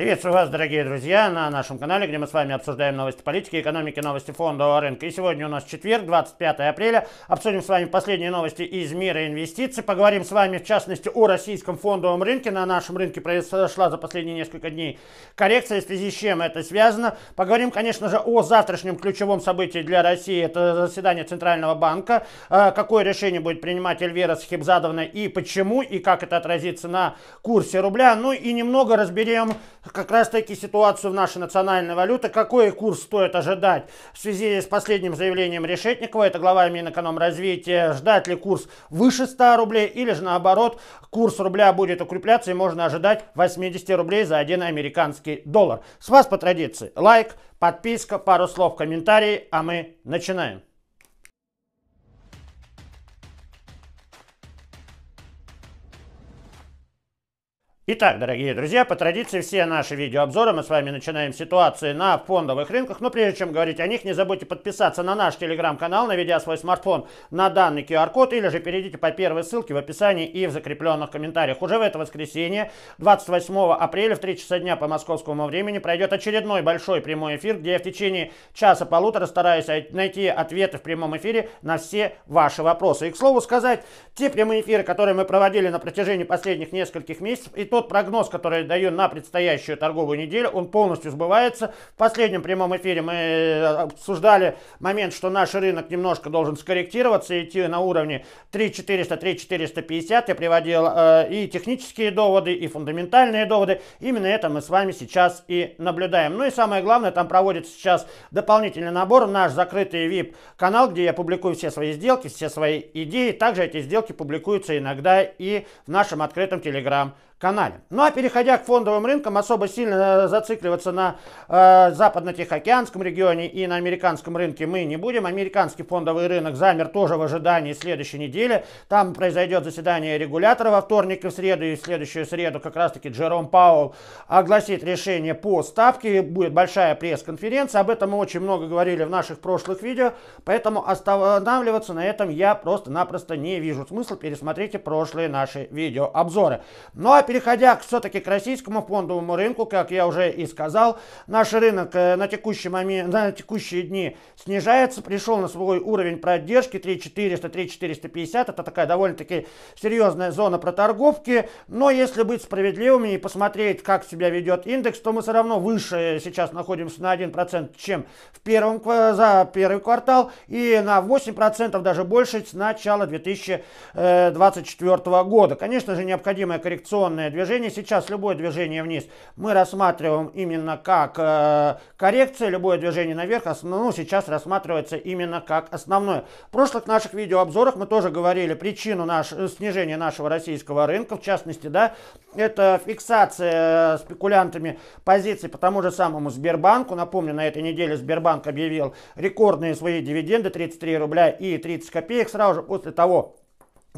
Приветствую вас, дорогие друзья, на нашем канале, где мы с вами обсуждаем новости политики, экономики, новости фондового рынка. И сегодня у нас четверг, 25 апреля. Обсудим с вами последние новости из мира инвестиций. Поговорим с вами, в частности, о российском фондовом рынке. На нашем рынке произошла за последние несколько дней коррекция, в связи с чем это связано. Поговорим, конечно же, о завтрашнем ключевом событии для России. Это заседание Центрального банка. А, какое решение будет принимать Эльвира Схибзадовна и почему, и как это отразится на курсе рубля. Ну и немного разберем как раз-таки ситуацию в нашей национальной валюте. Какой курс стоит ожидать в связи с последним заявлением Решетникова, это глава Минэкономразвития, ждать ли курс выше 100 рублей или же наоборот курс рубля будет укрепляться и можно ожидать 80 рублей за один американский доллар. С вас по традиции лайк, подписка, пару слов, комментарий, а мы начинаем. Итак, дорогие друзья, по традиции все наши видеообзоры мы с вами начинаем с ситуации на фондовых рынках. Но прежде чем говорить о них, не забудьте подписаться на наш телеграм-канал, наведя свой смартфон на данный QR-код или же перейдите по первой ссылке в описании и в закрепленных комментариях. Уже в это воскресенье, 28 апреля в 3 часа дня по московскому времени пройдет очередной большой прямой эфир, где я в течение часа-полутора стараюсь найти ответы в прямом эфире на все ваши вопросы. И, к слову сказать, те прямые эфиры, которые мы проводили на протяжении последних нескольких месяцев, и то тот прогноз, который я даю на предстоящую торговую неделю, он полностью сбывается. В последнем прямом эфире мы э, обсуждали момент, что наш рынок немножко должен скорректироваться, идти на уровне 3400-3450. Я приводил э, и технические доводы, и фундаментальные доводы. Именно это мы с вами сейчас и наблюдаем. Ну и самое главное, там проводится сейчас дополнительный набор, наш закрытый VIP-канал, где я публикую все свои сделки, все свои идеи. Также эти сделки публикуются иногда и в нашем открытом телеграм-канале канале. Ну а переходя к фондовым рынкам, особо сильно э, зацикливаться на э, западно-тихоокеанском регионе и на американском рынке мы не будем. Американский фондовый рынок замер тоже в ожидании следующей недели. Там произойдет заседание регулятора во вторник и в среду, и в следующую среду как раз-таки Джером Пауэлл огласит решение по ставке, будет большая пресс-конференция, об этом мы очень много говорили в наших прошлых видео, поэтому останавливаться на этом я просто-напросто не вижу смысла, пересмотрите прошлые наши видеообзоры. Ну а переходя все-таки к российскому фондовому рынку, как я уже и сказал, наш рынок э, на текущий момент, на текущие дни снижается, пришел на свой уровень поддержки 3400, 3450, это такая довольно-таки серьезная зона проторговки, но если быть справедливыми и посмотреть, как себя ведет индекс, то мы все равно выше сейчас находимся на 1%, чем в первом, за первый квартал и на 8% даже больше с начала 2024 э, года. Конечно же, необходимая коррекционная коррекционное движение. Сейчас любое движение вниз мы рассматриваем именно как э, коррекция, любое движение наверх основ, ну, сейчас рассматривается именно как основное. В прошлых наших видеообзорах мы тоже говорили причину наш, э, снижения нашего российского рынка, в частности, да, это фиксация э, спекулянтами позиций по тому же самому Сбербанку. Напомню, на этой неделе Сбербанк объявил рекордные свои дивиденды 33 рубля и 30 копеек сразу же после того,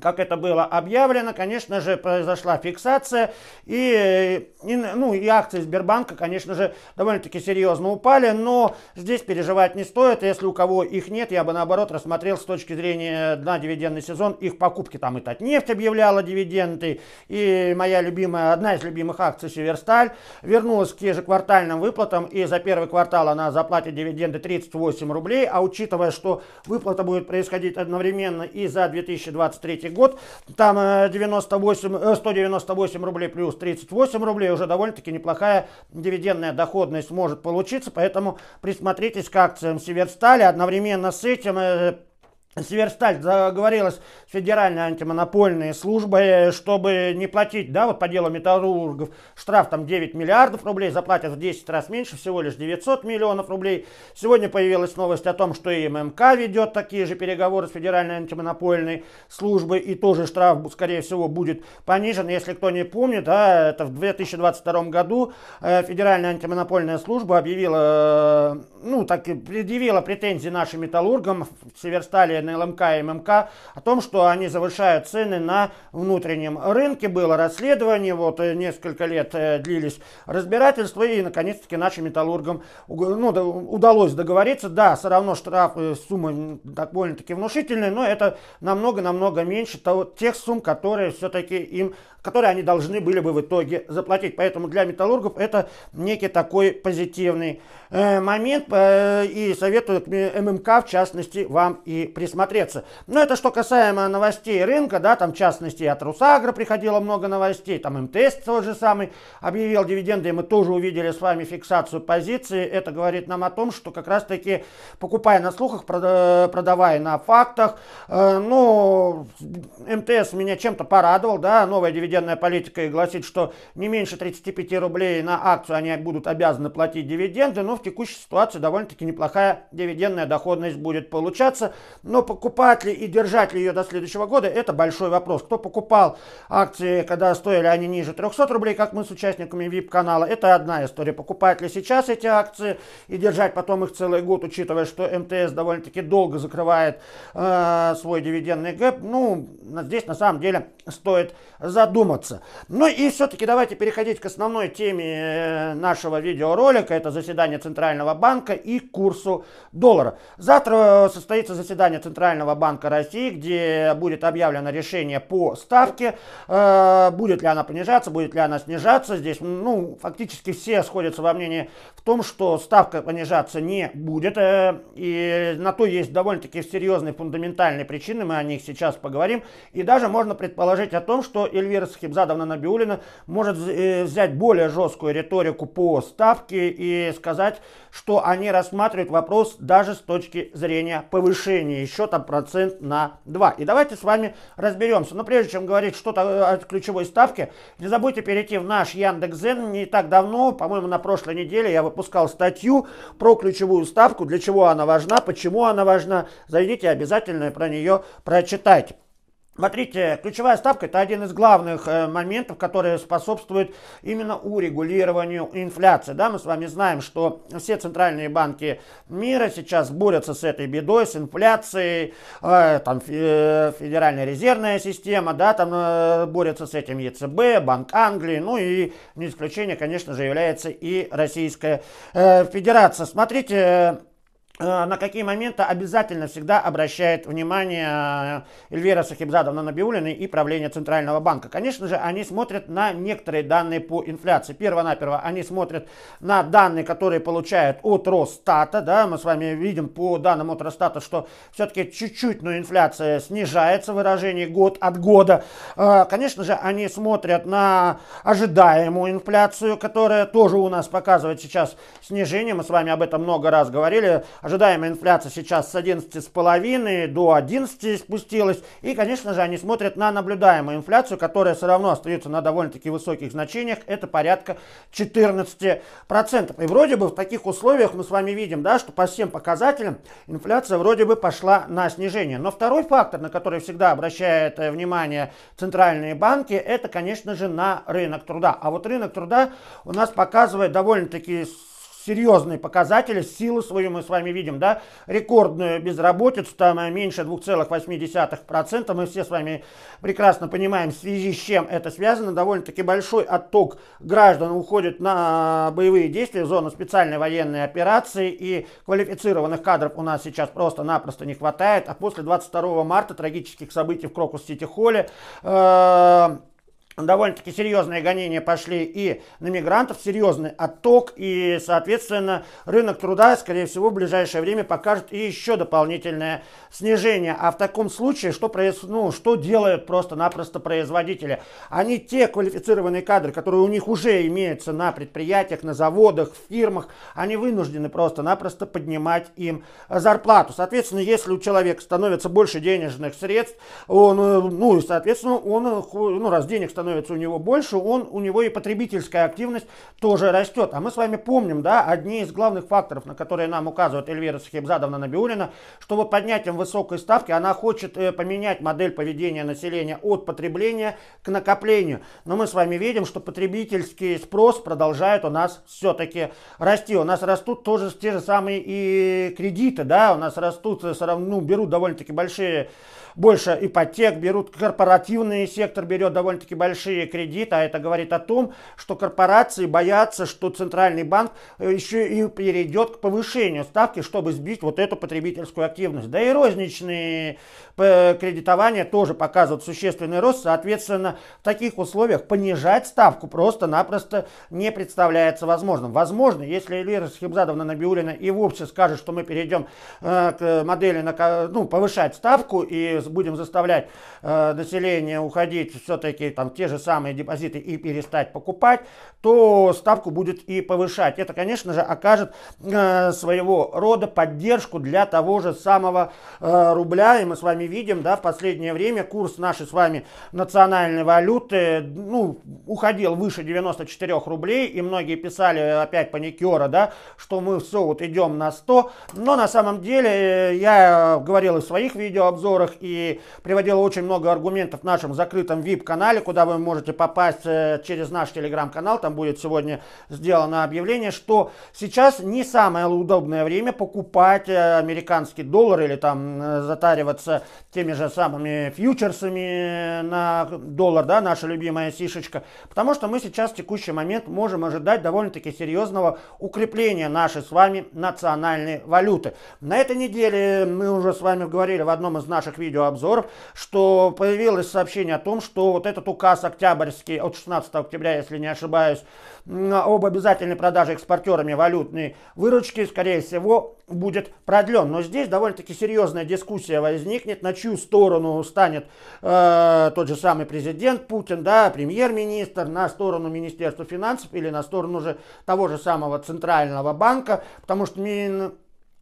как это было объявлено, конечно же, произошла фиксация, и, и, ну, и акции Сбербанка, конечно же, довольно-таки серьезно упали, но здесь переживать не стоит, если у кого их нет, я бы, наоборот, рассмотрел с точки зрения на дивидендный сезон их покупки, там и Татнефть объявляла дивиденды, и моя любимая, одна из любимых акций Северсталь вернулась к ежеквартальным выплатам, и за первый квартал она заплатит дивиденды 38 рублей, а учитывая, что выплата будет происходить одновременно и за 2023 2023 год. Там 98, э, 198 э, рублей плюс 38 рублей. Уже довольно-таки неплохая дивидендная доходность может получиться. Поэтому присмотритесь к акциям Северстали. Одновременно с этим э, Сверсталь договорилась с Федеральной антимонопольной службой, э, чтобы не платить, да, вот по делу металлургов, штраф там 9 миллиардов рублей, заплатят в 10 раз меньше, всего лишь 900 миллионов рублей. Сегодня появилась новость о том, что и ММК ведет такие же переговоры с Федеральной антимонопольной службой, и тоже штраф, скорее всего, будет понижен. Если кто не помнит, да, это в 2022 году э, Федеральная антимонопольная служба объявила, э, ну, так предъявила претензии нашим металлургам, в Северстали хозяина ЛМК и ММК о том, что они завышают цены на внутреннем рынке. Было расследование, вот э, несколько лет э, длились разбирательства, и наконец-таки нашим металлургам ну, удалось договориться. Да, все равно штраф, э, сумма так, довольно-таки внушительные, но это намного-намного меньше того, тех сумм, которые все-таки им, которые они должны были бы в итоге заплатить. Поэтому для металлургов это некий такой позитивный э, момент. Э, и советую к ММК, в частности, вам и присоединиться смотреться. Но это что касаемо новостей рынка, да, там в частности от Русагра приходило много новостей, там МТС тот же самый объявил дивиденды, и мы тоже увидели с вами фиксацию позиции. Это говорит нам о том, что как раз-таки покупая на слухах, продавая на фактах, э, ну, МТС меня чем-то порадовал, да, новая дивидендная политика и гласит, что не меньше 35 рублей на акцию они будут обязаны платить дивиденды, но в текущей ситуации довольно-таки неплохая дивидендная доходность будет получаться. Но покупать ли и держать ли ее до следующего года, это большой вопрос. Кто покупал акции, когда стоили они ниже 300 рублей, как мы с участниками VIP-канала, это одна история. Покупать ли сейчас эти акции и держать потом их целый год, учитывая, что МТС довольно-таки долго закрывает э, свой дивидендный гэп, ну, здесь на самом деле стоит задуматься. Ну и все-таки давайте переходить к основной теме э, нашего видеоролика. Это заседание Центрального банка и курсу доллара. Завтра э, состоится заседание Центрального Центрального банка России, где будет объявлено решение по ставке, э, будет ли она понижаться, будет ли она снижаться. Здесь, ну, фактически все сходятся во мнении в том, что ставка понижаться не будет. Э, и на то есть довольно-таки серьезные фундаментальные причины, мы о них сейчас поговорим. И даже можно предположить о том, что Эльвира Сахибзадовна Набиулина может э, взять более жесткую риторику по ставке и сказать, что они рассматривают вопрос даже с точки зрения повышения еще расчетом процент на 2. И давайте с вами разберемся. Но прежде чем говорить что-то о ключевой ставке, не забудьте перейти в наш Яндекс.Зен. Не так давно, по-моему, на прошлой неделе я выпускал статью про ключевую ставку, для чего она важна, почему она важна. Зайдите обязательно про нее прочитайте. Смотрите, ключевая ставка – это один из главных э, моментов, которые способствуют именно урегулированию инфляции. Да, мы с вами знаем, что все центральные банки мира сейчас борются с этой бедой, с инфляцией, э, там э, Федеральная резервная система, да, там э, борется с этим ЕЦБ, Банк Англии, ну и не исключение, конечно же, является и Российская Федерация. Смотрите, Э, на какие моменты обязательно всегда обращает внимание э, Эльвира Сахибзадовна Набиулина и правление Центрального банка. Конечно же, они смотрят на некоторые данные по инфляции. Первонаперво они смотрят на данные, которые получают от Росстата. Да, мы с вами видим по данным от Росстата, что все-таки чуть-чуть, но инфляция снижается в выражении год от года. Э, конечно же, они смотрят на ожидаемую инфляцию, которая тоже у нас показывает сейчас снижение. Мы с вами об этом много раз говорили Ожидаемая инфляция сейчас с 11,5 до 11 спустилась. И, конечно же, они смотрят на наблюдаемую инфляцию, которая все равно остается на довольно-таки высоких значениях. Это порядка 14%. И вроде бы в таких условиях мы с вами видим, да, что по всем показателям инфляция вроде бы пошла на снижение. Но второй фактор, на который всегда обращает э, внимание центральные банки, это, конечно же, на рынок труда. А вот рынок труда у нас показывает довольно-таки серьезные показатели, силы свою мы с вами видим, да, рекордную безработицу, там э, меньше 2,8%, мы все с вами прекрасно понимаем, в связи с чем это связано, довольно-таки большой отток граждан уходит на боевые действия, зону специальной военной операции, и квалифицированных кадров у нас сейчас просто-напросто не хватает, а после 22 марта трагических событий в Крокус-Сити-Холле, э довольно-таки серьезные гонения пошли и на мигрантов, серьезный отток, и, соответственно, рынок труда, скорее всего, в ближайшее время покажет и еще дополнительное снижение. А в таком случае, что, произ... ну, что делают просто-напросто производители? Они те квалифицированные кадры, которые у них уже имеются на предприятиях, на заводах, в фирмах, они вынуждены просто-напросто поднимать им зарплату. Соответственно, если у человека становится больше денежных средств, он, э, ну, и, соответственно, он, ну, раз денег становится становится у него больше, он, у него и потребительская активность тоже растет. А мы с вами помним, да, одни из главных факторов, на которые нам указывает Эльвира Сахибзадовна Набиулина, что вот поднятием высокой ставки она хочет э, поменять модель поведения населения от потребления к накоплению. Но мы с вами видим, что потребительский спрос продолжает у нас все-таки расти. У нас растут тоже те же самые и кредиты, да, у нас растут, э, ну, берут довольно-таки большие больше ипотек берут, корпоративный сектор берет довольно-таки большие кредиты, а это говорит о том, что корпорации боятся, что Центральный банк э, еще и перейдет к повышению ставки, чтобы сбить вот эту потребительскую активность. Да и розничные э, кредитования тоже показывают существенный рост, соответственно, в таких условиях понижать ставку просто-напросто не представляется возможным. Возможно, если Эльвира Схибзадовна Набиулина и вовсе скажет, что мы перейдем э, к модели на, ну, повышать ставку и будем заставлять э, население уходить все-таки там те же самые депозиты и перестать покупать, то ставку будет и повышать. Это, конечно же, окажет э, своего рода поддержку для того же самого э, рубля. И мы с вами видим, да, в последнее время курс нашей с вами национальной валюты, ну, уходил выше 94 рублей, и многие писали опять паникера, да, что мы все вот идем на 100, но на самом деле э, я говорил и в своих видеообзорах, и и приводила очень много аргументов в нашем закрытом VIP-канале, куда вы можете попасть э, через наш телеграм-канал. Там будет сегодня сделано объявление, что сейчас не самое удобное время покупать э, американский доллар или там э, затариваться теми же самыми фьючерсами на доллар, да, наша любимая сишечка. Потому что мы сейчас в текущий момент можем ожидать довольно-таки серьезного укрепления нашей с вами национальной валюты. На этой неделе мы уже с вами говорили в одном из наших видео видеообзоров, что появилось сообщение о том, что вот этот указ октябрьский от 16 октября, если не ошибаюсь, об обязательной продаже экспортерами валютной выручки, скорее всего, будет продлен. Но здесь довольно-таки серьезная дискуссия возникнет, на чью сторону станет э, тот же самый президент Путин, да, премьер-министр, на сторону Министерства финансов или на сторону уже того же самого Центрального банка, потому что Мин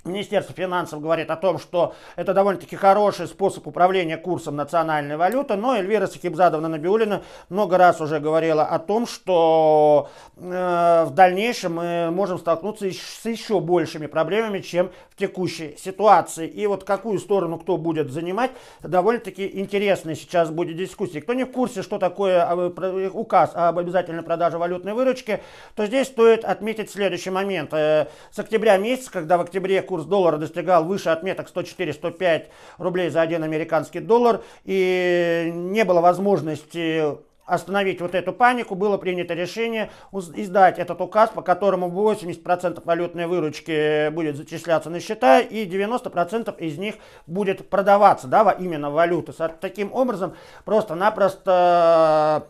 Министерство финансов говорит о том, что это довольно-таки хороший способ управления курсом национальной валюты, но Эльвира Сахибзадовна Набиулина много раз уже говорила о том, что э, в дальнейшем мы можем столкнуться с еще большими проблемами, чем в текущей ситуации. И вот какую сторону кто будет занимать, довольно-таки интересная сейчас будет дискуссия. Кто не в курсе, что такое а, указ об обязательной продаже валютной выручки, то здесь стоит отметить следующий момент. Э, с октября месяца, когда в октябре курс доллара достигал выше отметок 104-105 рублей за один американский доллар, и не было возможности остановить вот эту панику, было принято решение издать этот указ, по которому 80% валютной выручки будет зачисляться на счета и 90% из них будет продаваться, да, именно валюты. Таким образом, просто-напросто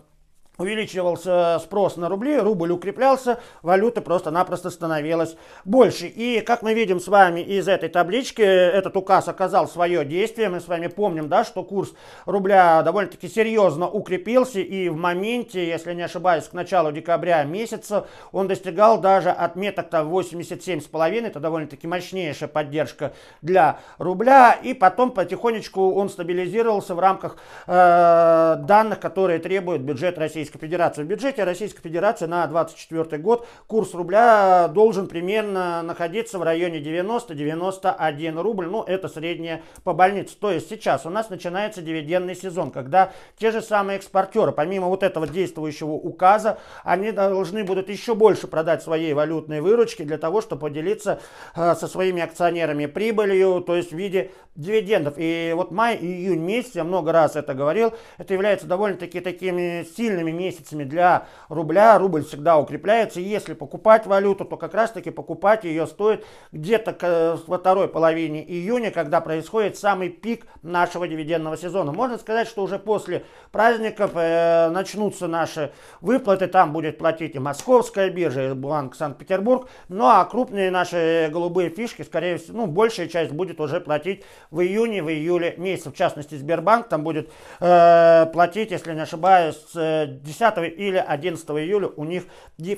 увеличивался спрос на рубли, рубль укреплялся, валюта просто-напросто становилась больше. И как мы видим с вами из этой таблички, этот указ оказал свое действие. Мы с вами помним, да, что курс рубля довольно-таки серьезно укрепился и в моменте, если не ошибаюсь, к началу декабря месяца он достигал даже отметок там 87,5, это довольно-таки мощнейшая поддержка для рубля. И потом потихонечку он стабилизировался в рамках э, данных, которые требует бюджет Российской Российской Федерации в бюджете. Российская Федерация на 2024 год курс рубля должен примерно находиться в районе 90-91 рубль. Ну, это средняя по больнице. То есть сейчас у нас начинается дивидендный сезон, когда те же самые экспортеры, помимо вот этого действующего указа, они должны будут еще больше продать своей валютной выручки для того, чтобы поделиться э, со своими акционерами прибылью, то есть в виде дивидендов. И вот май и июнь месяц, я много раз это говорил, это является довольно-таки такими сильными месяцами для рубля. Рубль всегда укрепляется. если покупать валюту, то как раз-таки покупать ее стоит где-то э, во второй половине июня, когда происходит самый пик нашего дивидендного сезона. Можно сказать, что уже после праздников э, начнутся наши выплаты. Там будет платить и Московская биржа, и Банк Санкт-Петербург. Ну а крупные наши голубые фишки, скорее всего, ну, большая часть будет уже платить в июне, в июле месяце. В частности, Сбербанк там будет э, платить, если не ошибаюсь, э, 10 или 11 июля у них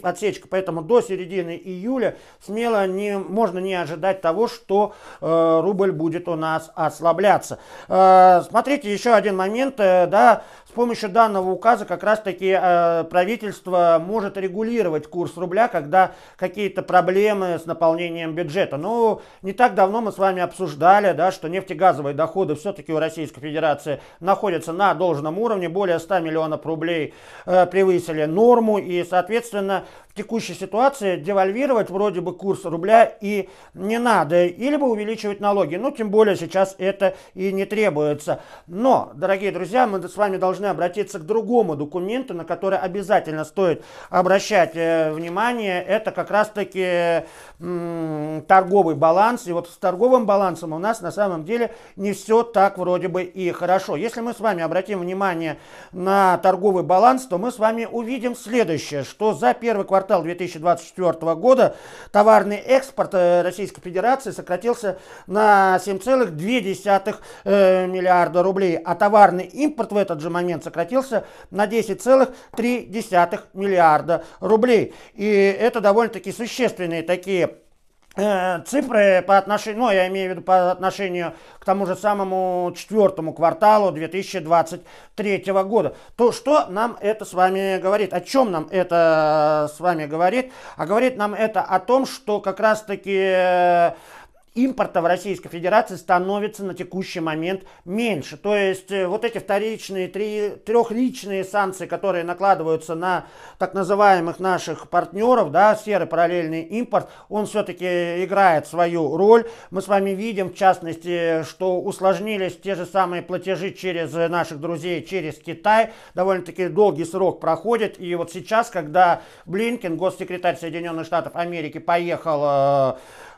отсечка. Поэтому до середины июля смело не, можно не ожидать того, что э, рубль будет у нас ослабляться. Э, смотрите, еще один момент, э, да, с помощью данного указа как раз-таки э, правительство может регулировать курс рубля, когда какие-то проблемы с наполнением бюджета. Ну, не так давно мы с вами обсуждали, да, что нефтегазовые доходы все-таки у Российской Федерации находятся на должном уровне. Более 100 миллионов рублей э, превысили норму. И, соответственно, в текущей ситуации девальвировать вроде бы курс рубля и не надо, или бы увеличивать налоги. Ну, тем более сейчас это и не требуется. Но, дорогие друзья, мы с вами должны обратиться к другому документу, на который обязательно стоит обращать э, внимание. Это как раз-таки торговый баланс. И вот с торговым балансом у нас на самом деле не все так вроде бы и хорошо. Если мы с вами обратим внимание на торговый баланс, то мы с вами увидим следующее, что за первый квартал квартал 2024 года товарный экспорт э, Российской Федерации сократился на 7,2 э, миллиарда рублей, а товарный импорт в этот же момент сократился на 10,3 миллиарда рублей. И это довольно-таки существенные такие Э, цифры по отношению, ну, я имею в виду по отношению к тому же самому четвертому кварталу 2023 года. То что нам это с вами говорит? О чем нам это э, с вами говорит? А говорит нам это о том, что как раз-таки э, импорта в Российской Федерации становится на текущий момент меньше. То есть э, вот эти вторичные, три, трехличные санкции, которые накладываются на так называемых наших партнеров, да, серый параллельный импорт, он все-таки играет свою роль. Мы с вами видим, в частности, что усложнились те же самые платежи через наших друзей, через Китай. Довольно-таки долгий срок проходит. И вот сейчас, когда Блинкин, госсекретарь Соединенных Штатов Америки, поехал э,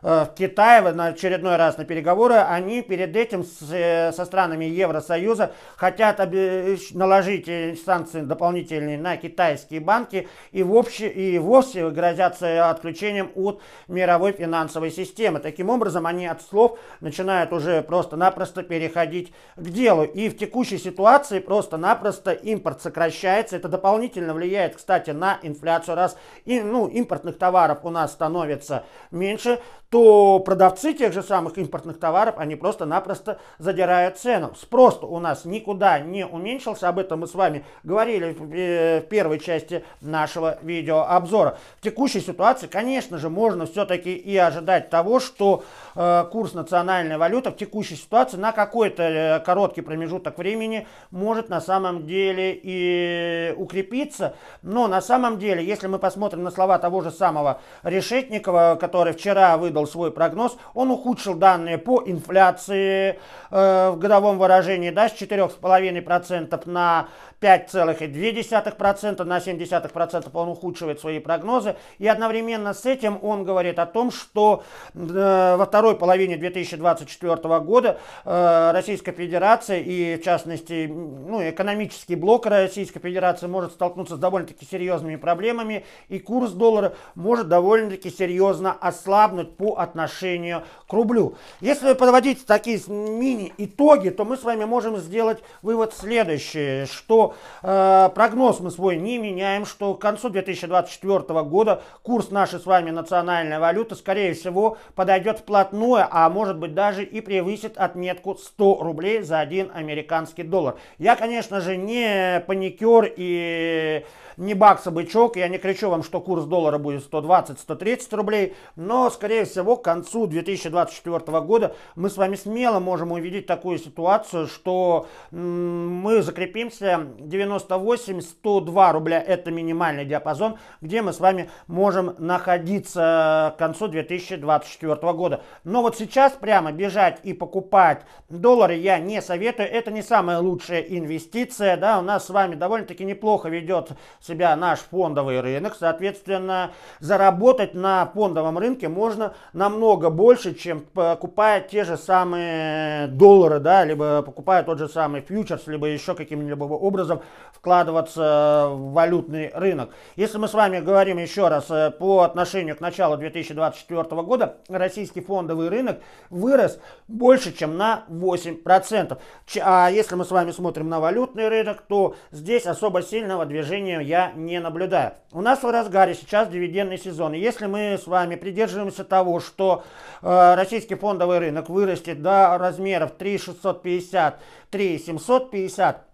Э, в Китае на очередной раз на переговоры, они перед этим с, э, со странами Евросоюза хотят э, наложить санкции дополнительные на китайские банки и, в общем, и вовсе грозятся отключением от мировой финансовой системы. Таким образом, они от слов начинают уже просто-напросто переходить к делу. И в текущей ситуации просто-напросто импорт сокращается. Это дополнительно влияет, кстати, на инфляцию. Раз и, ну, импортных товаров у нас становится меньше, то продавцы тех же самых импортных товаров, они просто-напросто задирают цену. Спрос у нас никуда не уменьшился, об этом мы с вами говорили в э, первой части нашего видеообзора. В текущей ситуации, конечно же, можно все-таки и ожидать того, что э, курс национальной валюты в текущей ситуации на какой-то э, короткий промежуток времени может на самом деле и укрепиться. Но на самом деле, если мы посмотрим на слова того же самого Решетникова, который вчера выдал сделал свой прогноз, он ухудшил данные по инфляции э, в годовом выражении да, с 4,5% на 5,2%, на 0,7% он ухудшивает свои прогнозы. И одновременно с этим он говорит о том, что э, во второй половине 2024 года э, Российская Федерация и, в частности, ну, экономический блок Российской Федерации может столкнуться с довольно-таки серьезными проблемами, и курс доллара может довольно-таки серьезно ослабнуть по отношению к рублю. Если подводить такие мини-итоги, то мы с вами можем сделать вывод следующий, что э, прогноз мы свой не меняем, что к концу 2024 года курс нашей с вами национальной валюты, скорее всего, подойдет вплотную, а может быть даже и превысит отметку 100 рублей за один американский доллар. Я, конечно же, не паникер и не бакса-бычок, я не кричу вам, что курс доллара будет 120-130 рублей, но, скорее всего, всего, к концу 2024 года мы с вами смело можем увидеть такую ситуацию, что мы закрепимся 98-102 рубля. Это минимальный диапазон, где мы с вами можем находиться э, к концу 2024 года. Но вот сейчас прямо бежать и покупать доллары я не советую. Это не самая лучшая инвестиция. Да? У нас с вами довольно-таки неплохо ведет себя наш фондовый рынок. Соответственно, заработать на фондовом рынке можно намного больше, чем покупая те же самые доллары, да, либо покупая тот же самый фьючерс, либо еще каким-либо образом вкладываться в валютный рынок. Если мы с вами говорим еще раз э, по отношению к началу 2024 года, российский фондовый рынок вырос больше, чем на 8%. А если мы с вами смотрим на валютный рынок, то здесь особо сильного движения я не наблюдаю. У нас в разгаре сейчас дивидендный сезон. И если мы с вами придерживаемся того, того, что э, российский фондовый рынок вырастет до размеров 3 650, 3 750,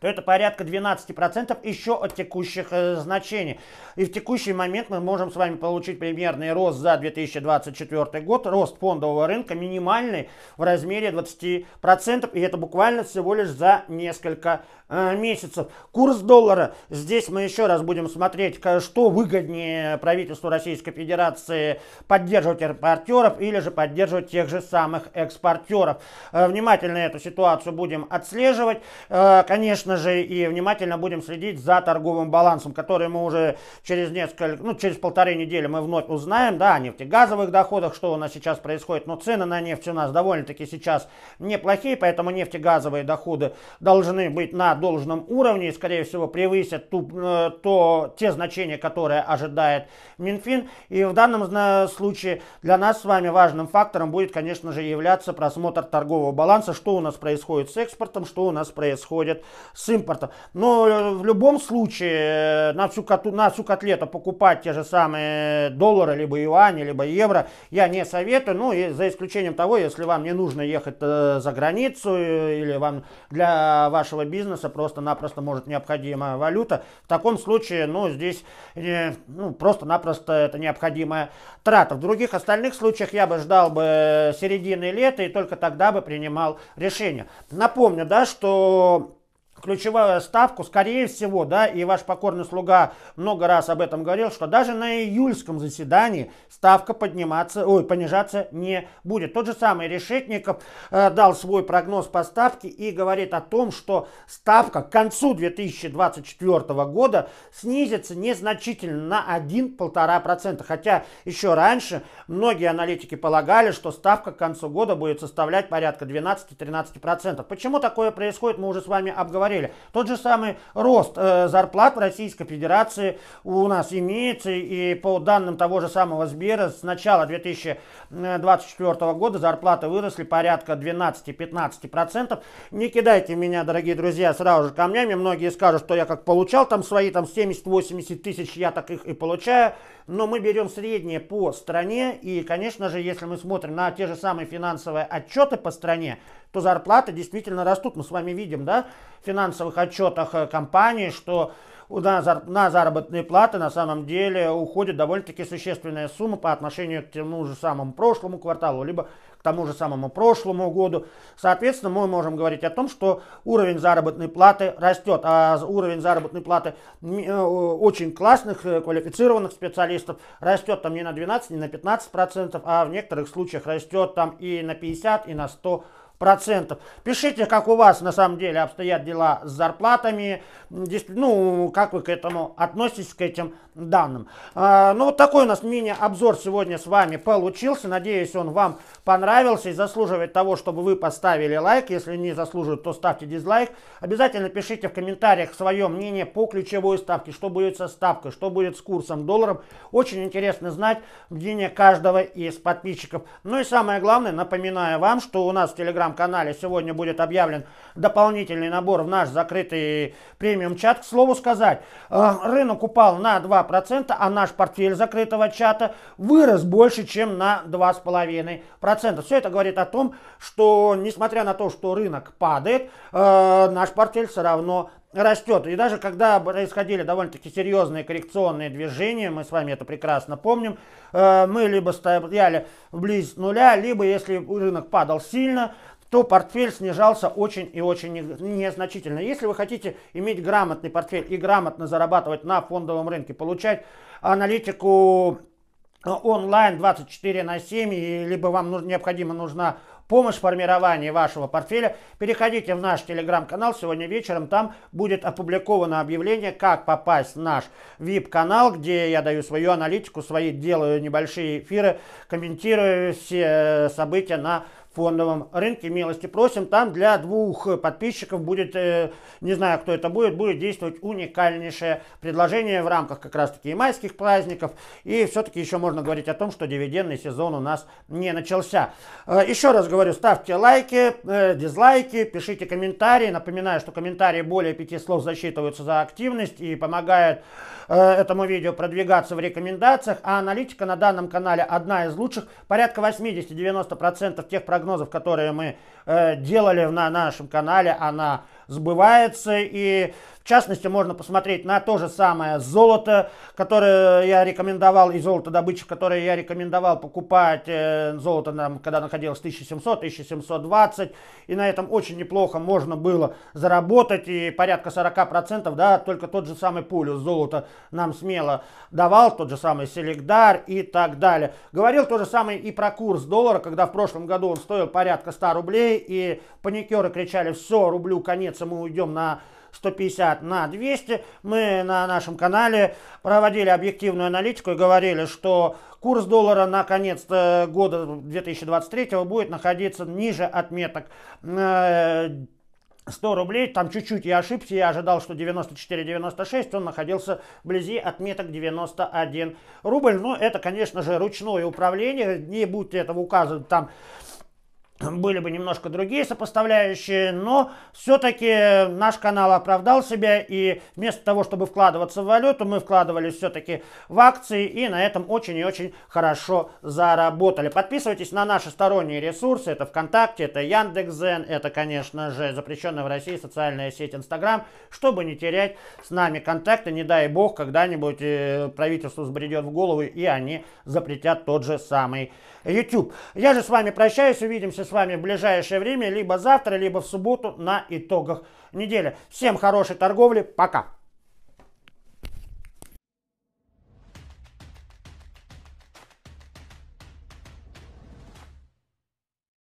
то это порядка 12% еще от текущих э, значений. И в текущий момент мы можем с вами получить примерный рост за 2024 год, рост фондового рынка минимальный в размере 20%, и это буквально всего лишь за несколько э, месяцев. Курс доллара, здесь мы еще раз будем смотреть, что выгоднее правительству Российской Федерации поддерживать импортеров или же поддерживать тех же самых экспортеров. Э, внимательно эту ситуацию будем отслеживать. Э, конечно, конечно же, и внимательно будем следить за торговым балансом, который мы уже через несколько, ну, через полторы недели мы вновь узнаем, да, о нефтегазовых доходах, что у нас сейчас происходит. Но цены на нефть у нас довольно-таки сейчас неплохие, поэтому нефтегазовые доходы должны быть на должном уровне и, скорее всего, превысят ту, э, то, те значения, которые ожидает Минфин. И в данном случае для нас с вами важным фактором будет, конечно же, являться просмотр торгового баланса, что у нас происходит с экспортом, что у нас происходит с импорта, Но э, в любом случае э, на всю, коту, на всю котлету покупать те же самые доллары, либо юани, либо евро я не советую. Ну и за исключением того, если вам не нужно ехать э, за границу или вам для вашего бизнеса просто-напросто может необходима валюта. В таком случае, ну здесь ну, просто-напросто это необходимая трата. В других остальных случаях я бы ждал бы середины лета и только тогда бы принимал решение. Напомню, да, что ключевую ставку, скорее всего, да, и ваш покорный слуга много раз об этом говорил, что даже на июльском заседании ставка подниматься, ой, понижаться не будет. Тот же самый Решетников э, дал свой прогноз по ставке и говорит о том, что ставка к концу 2024 года снизится незначительно на 1-1,5%. Хотя еще раньше многие аналитики полагали, что ставка к концу года будет составлять порядка 12-13%. Почему такое происходит, мы уже с вами обговорили говорили. Тот же самый рост э, зарплат в Российской Федерации у нас имеется, и по данным того же самого Сбера, с начала 2024 года зарплаты выросли порядка 12-15%. Не кидайте меня, дорогие друзья, сразу же камнями. Многие скажут, что я как получал там свои там 70-80 тысяч, я так их и получаю. Но мы берем среднее по стране, и, конечно же, если мы смотрим на те же самые финансовые отчеты по стране, то зарплаты действительно растут. Мы с вами видим, да, в финансовых отчетах э, компании, что на, зар, на заработные платы на самом деле уходит довольно-таки существенная сумма по отношению к тому же самому прошлому кварталу, либо к тому же самому прошлому году. Соответственно, мы можем говорить о том, что уровень заработной платы растет, а уровень заработной платы э, очень классных, э, квалифицированных специалистов растет там не на 12, не на 15 процентов, а в некоторых случаях растет там и на 50, и на 100 процентов. Пишите, как у вас на самом деле обстоят дела с зарплатами, ну, как вы к этому относитесь, к этим данным. А, ну, вот такой у нас мини-обзор сегодня с вами получился. Надеюсь, он вам понравился и заслуживает того, чтобы вы поставили лайк. Если не заслуживает, то ставьте дизлайк. Обязательно пишите в комментариях свое мнение по ключевой ставке, что будет со ставкой, что будет с курсом долларом. Очень интересно знать мнение каждого из подписчиков. Ну и самое главное, напоминаю вам, что у нас в телеграм телеграм-канале сегодня будет объявлен дополнительный набор в наш закрытый премиум-чат. К слову сказать, э, рынок упал на 2%, а наш портфель закрытого чата вырос больше, чем на 2,5%. Все это говорит о том, что несмотря на то, что рынок падает, э, наш портфель все равно растет. И даже когда происходили довольно-таки серьезные коррекционные движения, мы с вами это прекрасно помним, э, мы либо стояли вблизи нуля, либо если рынок падал сильно, то портфель снижался очень и очень незначительно. Если вы хотите иметь грамотный портфель и грамотно зарабатывать на фондовом рынке, получать аналитику э, онлайн 24 на 7, либо вам необходимо нужна помощь в формировании вашего портфеля, переходите в наш телеграм-канал. Сегодня вечером там будет опубликовано объявление, как попасть в наш VIP-канал, где я даю свою аналитику, свои делаю небольшие эфиры, комментирую все э, события на фондовом рынке милости просим. Там для двух подписчиков будет, э, не знаю, кто это будет, будет действовать уникальнейшее предложение в рамках как раз-таки и майских праздников. И все-таки еще можно говорить о том, что дивидендный сезон у нас не начался. Э, еще раз говорю, ставьте лайки, э, дизлайки, пишите комментарии. Напоминаю, что комментарии более пяти слов засчитываются за активность и помогают этому видео продвигаться в рекомендациях. А аналитика на данном канале одна из лучших. Порядка 80-90% тех прогнозов, прогнозов, которые мы Э, делали на нашем канале, она сбывается. И в частности можно посмотреть на то же самое золото, которое я рекомендовал, и золото добычи, которое я рекомендовал покупать. Э, золото нам, когда находилось 1700-1720. И на этом очень неплохо можно было заработать. И порядка 40%, да, только тот же самый пулю золото нам смело давал, тот же самый Селегдар и так далее. Говорил то же самое и про курс доллара, когда в прошлом году он стоил порядка 100 рублей, и паникеры кричали, все, рублю конец, и мы уйдем на 150 на 200. Мы на нашем канале проводили объективную аналитику и говорили, что курс доллара на конец э, года 2023 будет находиться ниже отметок 100 э, рублей, там чуть-чуть я ошибся, я ожидал, что 94-96, он находился вблизи отметок 91 рубль. Но это, конечно же, ручное управление, не будьте этого указывать там были бы немножко другие сопоставляющие, но все-таки наш канал оправдал себя, и вместо того, чтобы вкладываться в валюту, мы вкладывались все-таки в акции, и на этом очень и очень хорошо заработали. Подписывайтесь на наши сторонние ресурсы, это ВКонтакте, это Яндекс.Зен, это, конечно же, запрещенная в России социальная сеть Инстаграм, чтобы не терять с нами контакты, не дай бог, когда-нибудь э, правительству сбредет в голову, и они запретят тот же самый YouTube. Я же с вами прощаюсь, увидимся с вами в ближайшее время, либо завтра, либо в субботу на итогах недели. Всем хорошей торговли, пока!